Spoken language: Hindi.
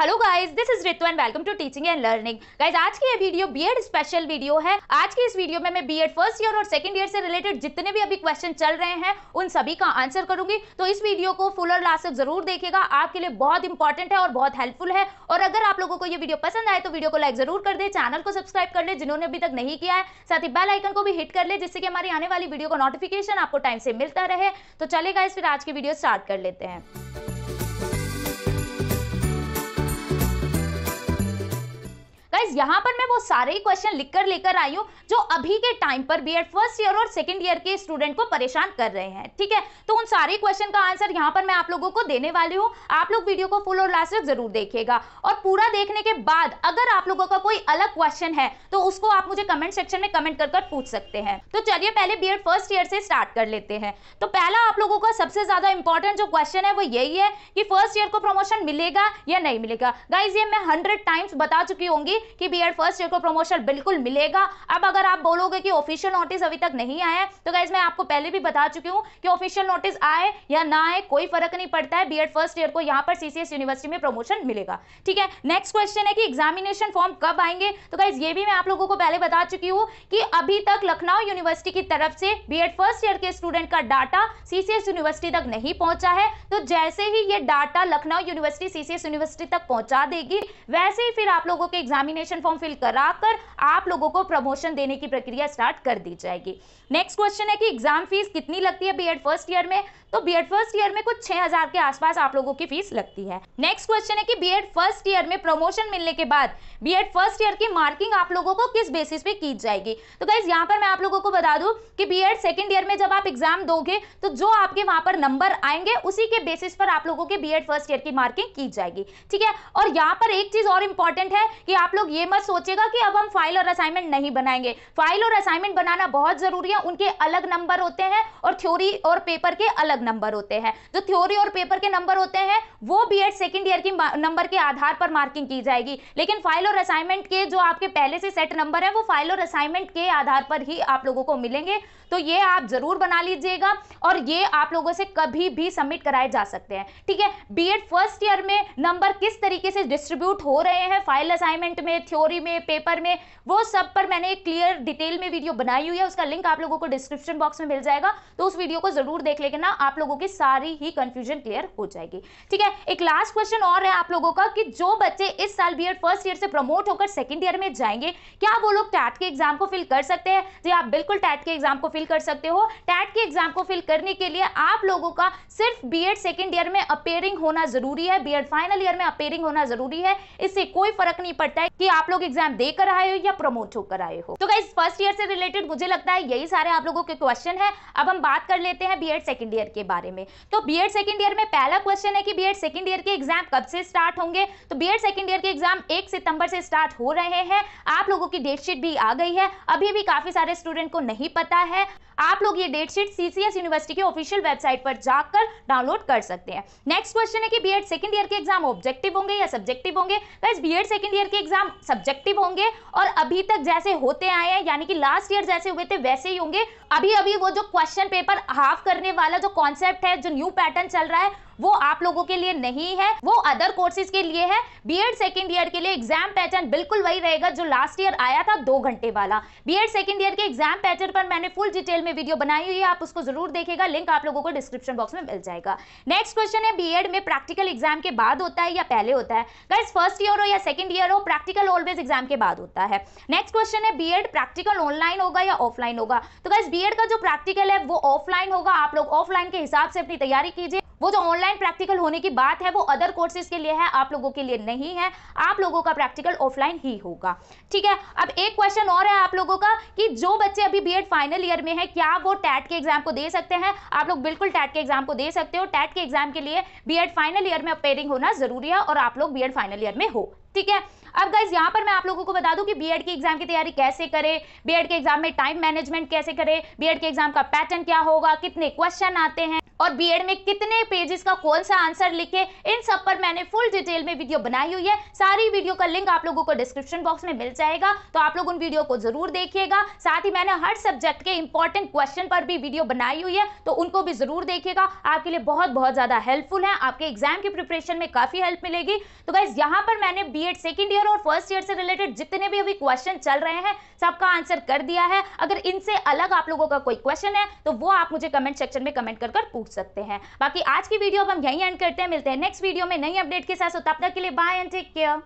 hello guys this is Ritu and welcome to teaching and learning guys आज की ये वीडियो बीएड स्पेशल वीडियो है आज की इस वीडियो में मैं बीएड फर्स्ट ईयर और सेकंड ईयर से रिलेटेड जितने भी अभी क्वेश्चन चल रहे हैं उन सभी का आंसर करूंगी तो इस वीडियो को फुल और लास्ट तक जरूर देखिएगा आपके लिए बहुत इंपॉर्टेंट है और बहुत हेल्पफुल है और अगर आप लोगों को ये वीडियो पसंद आए तो वीडियो को लाइक जरूर कर दे चैनल को सब्सक्राइब कर ले जिन्होंने अभी तक नहीं किया है साथ ही बेल आइकन को भी हिट कर ले जिससे कि हमारी आने वाली वीडियो का नोटिफिकेशन आपको टाइम से मिलता रहे तो चलेगा इस फिर आज की वीडियो स्टार्ट कर लेते हैं यहाँ पर मैं वो सारे ही क्वेश्चन लिख कर लेकर आई हूँ जो अभी के टाइम पर बी फर्स्ट ईयर और सेकेंड ईयर के स्टूडेंट को परेशान कर रहे हैं ठीक है तो उन सारे क्वेश्चन का आंसर यहाँ पर मैं आप लोगों को देने वाली हूँ आप लोग वीडियो को फुल और लास्ट तक जरूर देखिएगा और पूरा देखने के बाद अगर आप लोगों का कोई अलग क्वेश्चन है तो उसको आप मुझे कमेंट सेक्शन में कमेंट कर, पूछ सकते हैं तो चलिए पहले बी फर्स्ट ईयर से स्टार्ट कर लेते हैं तो पहला आप लोगों का सबसे ज्यादा इंपॉर्टेंट जो क्वेश्चन है वो यही है कि फर्स्ट ईयर को प्रमोशन मिलेगा या नहीं मिलेगा गाइज ये मैं हंड्रेड टाइम्स बता चुकी होंगी कि आपकी बीएड फर्स्ट ईयर को प्रमोशन बिल्कुल मिलेगा अब अगर आप बोलोगे कि ऑफिशियल नोटिस अभी तक नहीं आया तो गाइज मैं आपको पहले भी बता चुकी हूँ कि ऑफिशियल नोटिस आए या ना आए कोई फर्क नहीं पड़ता है बीएड फर्स्ट ईयर को यहाँ पर सीसीएस यूनिवर्सिटी में प्रमोशन मिलेगा ठीक है नेक्स्ट क्वेश्चन है कि एग्जामिनेशन फॉर्म कब आएंगे तो गाइज ये भी मैं आप लोगों को पहले बता चुकी हूँ कि अभी तक लखनऊ यूनिवर्सिटी की तरफ से बीएड फर्स्ट ईयर के स्टूडेंट का डाटा सीसीएस यूनिवर्सिटी तक नहीं पहुंचा है तो जैसे ही ये data Lucknow university CCS university तक पहुंचा देगी वैसे ही फिर आप लोगों के एग्जामिनेशन एप्लीकेशन फॉर्म फिल कराकर आप लोगों को प्रमोशन देने की प्रक्रिया स्टार्ट कर दी जाएगी नेक्स्ट क्वेश्चन है कि एग्जाम फीस कितनी लगती है बीएड फर्स्ट ईयर में तो बीएड फर्स्ट ईयर में कुछ 6000 के आसपास आप लोगों की फीस लगती है नेक्स्ट क्वेश्चन है कि बीएड फर्स्ट ईयर में प्रमोशन मिलने के बाद बीएड फर्स्ट ईयर की मार्किंग आप लोगों को किस बेसिस पे की जाएगी तो गाइज यहाँ पर मैं आप लोगों को बता दूं कि बीएड सेकंड ईयर में जब आप एग्जाम दोगे तो जो आपके वहां पर नंबर आएंगे उसी के बेसिस पर आप लोगों के बीएड फर्स्ट ईयर की मार्किंग की जाएगी ठीक है और यहाँ पर एक चीज और इंपॉर्टेंट है कि आप लोग ये मत सोचेगा कि अब हम फाइल और असाइनमेंट नहीं बनाएंगे फाइल और असाइनमेंट बनाना बहुत ज़रूरी है उनके अलग नंबर होते हैं और थ्योरी और पेपर के अलग नंबर होते हैं जो थ्योरी और पेपर के नंबर होते हैं वो बी एड सेकेंड ईयर के नंबर के आधार पर मार्किंग की जाएगी लेकिन फाइल और असाइनमेंट के जो आपके पहले से सेट नंबर है वो फाइल और असाइनमेंट के आधार पर ही आप लोगों को मिलेंगे तो ये आप ज़रूर बना लीजिएगा और ये आप लोगों से कभी भी सबमिट कराए जा सकते हैं ठीक है बी फर्स्ट ईयर में नंबर किस तरीके से डिस्ट्रीब्यूट हो रहे हैं फाइल असाइनमेंट में थ्योरी में पेपर में वो सब पर मैंने एक क्लियर डिटेल में वीडियो बनाई हुई है उसका लिंक आप लोगों को डिस्क्रिप्शन बॉक्स में मिल जाएगा तो उस वीडियो को जरूर देख लेना आप लोगों की सारी ही कंफ्यूजन क्लियर हो जाएगी ठीक है एक लास्ट क्वेश्चन और है आप लोगों का कि जो बच्चे इस साल बी फर्स्ट ईयर से प्रमोट होकर सेकेंड ईयर में जाएंगे क्या वो लोग टैट के एग्जाम को फिल कर सकते हैं जी आप हाँ, बिल्कुल टैट के एग्जाम को फिल कर सकते हो टैट के एग्जाम को फिल करने के लिए आप लोगों का सिर्फ बी एड सेकेंड ईयर में अपेयरिंग होना जरूरी है बी फाइनल ईयर में अपेयरिंग होना जरूरी है इससे कोई फर्क नहीं पड़ता है कि आप लोग एग्जाम देकर आए हो या प्रमोट होकर आए हो तो गाइज फर्स्ट ईयर से रिलेटेड मुझे लगता है यही सारे आप लोगों के क्वेश्चन है अब हम बात कर लेते हैं बी एड ईयर के बारे में तो बी एड ईयर में पहला क्वेश्चन है कि बी एड ईयर के एग्जाम कब से स्टार्ट होंगे तो बी एड ईयर के एग्जाम एक सितंबर से स्टार्ट हो रहे हैं आप लोगों की डेटशीट भी आ गई है अभी भी काफी सारे स्टूडेंट को नहीं पता है आप लोग ये डेट शीट सीसीएस यूनिवर्सिटी के ऑफिशियल वेबसाइट पर जाकर डाउनलोड कर सकते हैं नेक्स्ट क्वेश्चन है कि बीएड सेकंड ईयर के एग्जाम ऑब्जेक्टिव होंगे या सब्जेक्टिव होंगे बस बीएड सेकंड ईयर के एग्जाम सब्जेक्टिव होंगे और अभी तक जैसे होते आए हैं यानी कि लास्ट ईयर जैसे हुए थे वैसे ही होंगे अभी अभी वो जो क्वेश्चन पेपर हाफ करने वाला जो कॉन्सेप्ट है जो न्यू पैटर्न चल रहा है वो आप लोगों के लिए नहीं है वो अदर कोर्सेज के लिए है बी एड सेकेंड ईयर के लिए एग्जाम पैटर्न बिल्कुल वही रहेगा जो लास्ट ईयर आया था दो घंटे वाला बी एड सेकेंड ईयर के एग्जाम पैटर्न पर मैंने फुल डिटेल में वीडियो बनाई हुई है आप उसको जरूर देखेगा लिंक आप लोगों को डिस्क्रिप्शन बॉक्स में मिल जाएगा नेक्स्ट क्वेश्चन है बी में प्रैक्टिकल एग्जाम के बाद होता है या पहले होता है गर्स फर्स्ट ईयर हो या सेकेंड ईयर हो प्रैक्टिकल ऑलवेज एग्जाम के बाद होता है नेक्स्ट क्वेश्चन है बी प्रैक्टिकल ऑनलाइन होगा या ऑफलाइन होगा तो गाइस बी का जो प्रैक्टिकल है वो ऑफलाइन होगा आप लोग ऑफलाइन के हिसाब से अपनी तैयारी कीजिए वो जो ऑनलाइन प्रैक्टिकल होने की बात है वो अदर कोर्सेज के लिए है आप लोगों के लिए नहीं है आप लोगों का प्रैक्टिकल ऑफलाइन ही होगा ठीक है अब एक क्वेश्चन और है आप लोगों का कि जो बच्चे अभी बी फाइनल ईयर में है क्या वो टैट के एग्जाम को दे सकते हैं आप लोग बिल्कुल टैट के एग्जाम को दे सकते हो टैट के एग्जाम के लिए बी फाइनल ईयर में अपेयरिंग होना जरूरी है और आप लोग बी फाइनल ईयर में हो ठीक है अब गाइज यहाँ पर मैं आप लोगों को बता दूं कि बीएड की एग्जाम की तैयारी कैसे करें बीएड के एग्जाम में टाइम मैनेजमेंट कैसे करें बीएड के एग्जाम का पैटर्न क्या होगा कितने क्वेश्चन आते हैं और बीएड में कितने पेजेस का कौन सा आंसर लिखे इन सब पर मैंने फुल डिटेल में वीडियो बनाई हुई है सारी वीडियो का लिंक आप लोगों को डिस्क्रिप्शन बॉक्स में मिल जाएगा तो आप लोग उन वीडियो को जरूर देखिएगा साथ ही मैंने हर सब्जेक्ट के इंपॉर्टेंट क्वेश्चन पर भी वीडियो बनाई हुई है तो उनको भी जरूर देखिएगा आपके लिए बहुत बहुत ज्यादा हेल्पफुल है आपके एग्जाम की प्रिपरेशन में काफी हेल्प मिलेगी तो गाइज यहाँ पर मैंने बी एड सेकेंड ईयर और फर्स्ट ईयर से रिलेटेड जितने भी अभी क्वेश्चन चल रहे हैं सबका आंसर कर दिया है अगर इनसे अलग आप लोगों का कोई क्वेश्चन है तो वो आप मुझे कमेंट सेक्शन में कमेंट कर पूछ पूछ सकते हैं बाकी आज की वीडियो अब हम यहीं एंड करते हैं मिलते हैं नेक्स्ट वीडियो में नई अपडेट के साथ तब तक के लिए बाय एंड टेक केयर